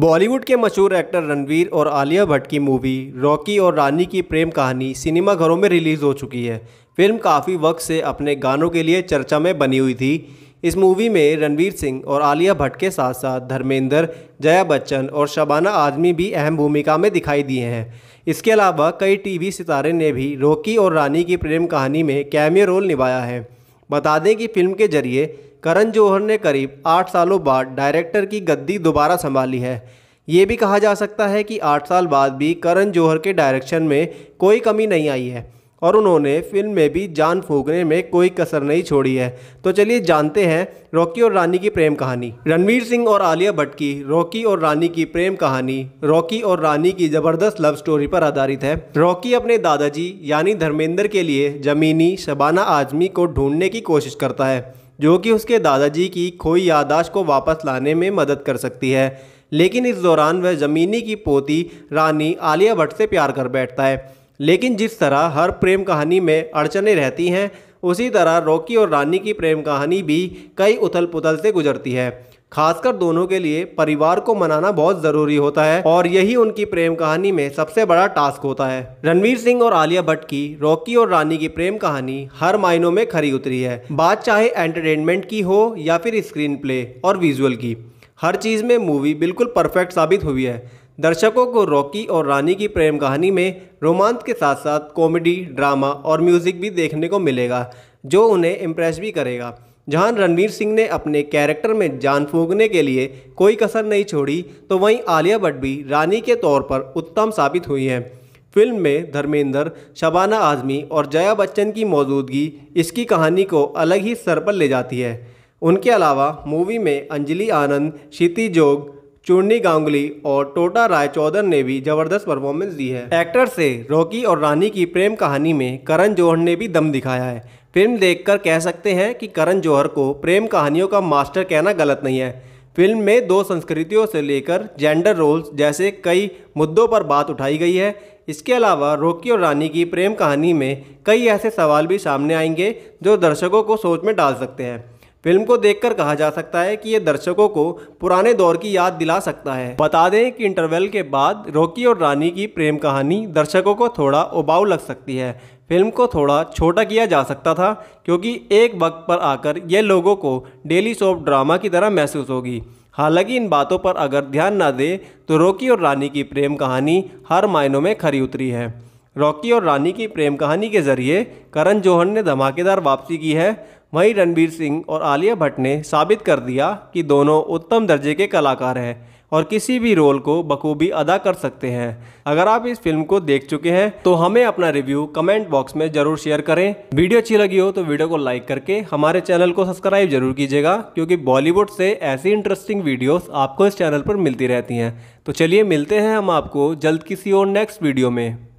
बॉलीवुड के मशहूर एक्टर रणवीर और आलिया भट्ट की मूवी रॉकी और रानी की प्रेम कहानी सिनेमाघरों में रिलीज़ हो चुकी है फिल्म काफ़ी वक्त से अपने गानों के लिए चर्चा में बनी हुई थी इस मूवी में रणवीर सिंह और आलिया भट्ट के साथ साथ धर्मेंद्र जया बच्चन और शबाना आजमी भी अहम भूमिका में दिखाई दिए हैं इसके अलावा कई टीवी सितारे ने भी रॉकी और रानी की प्रेम कहानी में कैमियो रोल निभाया है बता दें कि फिल्म के जरिए करण जौहर ने करीब आठ सालों बाद डायरेक्टर की गद्दी दोबारा संभाली है ये भी कहा जा सकता है कि आठ साल बाद भी करण जौहर के डायरेक्शन में कोई कमी नहीं आई है और उन्होंने फिल्म में भी जान फूकने में कोई कसर नहीं छोड़ी है तो चलिए जानते हैं रॉकी और रानी की प्रेम कहानी रणवीर सिंह और आलिया भट्ट की रॉकी और रानी की प्रेम कहानी रॉकी और रानी की जबरदस्त लव स्टोरी पर आधारित है रॉकी अपने दादाजी यानी धर्मेंद्र के लिए जमीनी शबाना आजमी को ढूंढने की कोशिश करता है जो कि उसके दादाजी की खोई यादाश्त को वापस लाने में मदद कर सकती है लेकिन इस दौरान वह जमीनी की पोती रानी आलिया भट्ट से प्यार कर बैठता है लेकिन जिस तरह हर प्रेम कहानी में अड़चने रहती हैं उसी तरह रॉकी और रानी की प्रेम कहानी भी कई उथल पुथल से गुजरती है खासकर दोनों के लिए परिवार को मनाना बहुत ज़रूरी होता है और यही उनकी प्रेम कहानी में सबसे बड़ा टास्क होता है रणवीर सिंह और आलिया भट्ट की रॉकी और रानी की प्रेम कहानी हर मायनों में खरी उतरी है बात चाहे एंटरटेनमेंट की हो या फिर स्क्रीन प्ले और विजुअल की हर चीज़ में मूवी बिल्कुल परफेक्ट साबित हुई है दर्शकों को रॉकी और रानी की प्रेम कहानी में रोमांस के साथ साथ कॉमेडी ड्रामा और म्यूज़िक भी देखने को मिलेगा जो उन्हें इम्प्रेस भी करेगा जहां रणवीर सिंह ने अपने कैरेक्टर में जान फूंकने के लिए कोई कसर नहीं छोड़ी तो वहीं आलिया भट्ट भी रानी के तौर पर उत्तम साबित हुई हैं फिल्म में धर्मेंद्र शबाना आज़मी और जया बच्चन की मौजूदगी इसकी कहानी को अलग ही स्तर पर ले जाती है उनके अलावा मूवी में अंजलि आनंद क्षिति जोग चूर्णी गांगुली और टोटा राय चौधर ने भी जबरदस्त परफॉर्मेंस दी है एक्टर से रॉकी और रानी की प्रेम कहानी में करण जौहर ने भी दम दिखाया है फिल्म देखकर कह सकते हैं कि करण जौहर को प्रेम कहानियों का मास्टर कहना गलत नहीं है फिल्म में दो संस्कृतियों से लेकर जेंडर रोल्स जैसे कई मुद्दों पर बात उठाई गई है इसके अलावा रोकी और रानी की प्रेम कहानी में कई ऐसे सवाल भी सामने आएंगे जो दर्शकों को सोच में डाल सकते हैं फिल्म को देखकर कहा जा सकता है कि ये दर्शकों को पुराने दौर की याद दिला सकता है बता दें कि इंटरवल के बाद रॉकी और रानी की प्रेम कहानी दर्शकों को थोड़ा उबाऊ लग सकती है फिल्म को थोड़ा छोटा किया जा सकता था क्योंकि एक वक्त पर आकर यह लोगों को डेली सोप ड्रामा की तरह महसूस होगी हालांकि इन बातों पर अगर ध्यान ना दे तो रॉकी और रानी की प्रेम कहानी हर मायनों में खरी उतरी है रॉकी और रानी की प्रेम कहानी के जरिए करण जौहर ने धमाकेदार वापसी की है वहीं रणबीर सिंह और आलिया भट्ट ने साबित कर दिया कि दोनों उत्तम दर्जे के कलाकार हैं और किसी भी रोल को बखूबी अदा कर सकते हैं अगर आप इस फिल्म को देख चुके हैं तो हमें अपना रिव्यू कमेंट बॉक्स में जरूर शेयर करें वीडियो अच्छी लगी हो तो वीडियो को लाइक करके हमारे चैनल को सब्सक्राइब जरूर कीजिएगा क्योंकि बॉलीवुड से ऐसी इंटरेस्टिंग वीडियोस आपको इस चैनल पर मिलती रहती हैं तो चलिए मिलते हैं हम आपको जल्द किसी और नेक्स्ट वीडियो में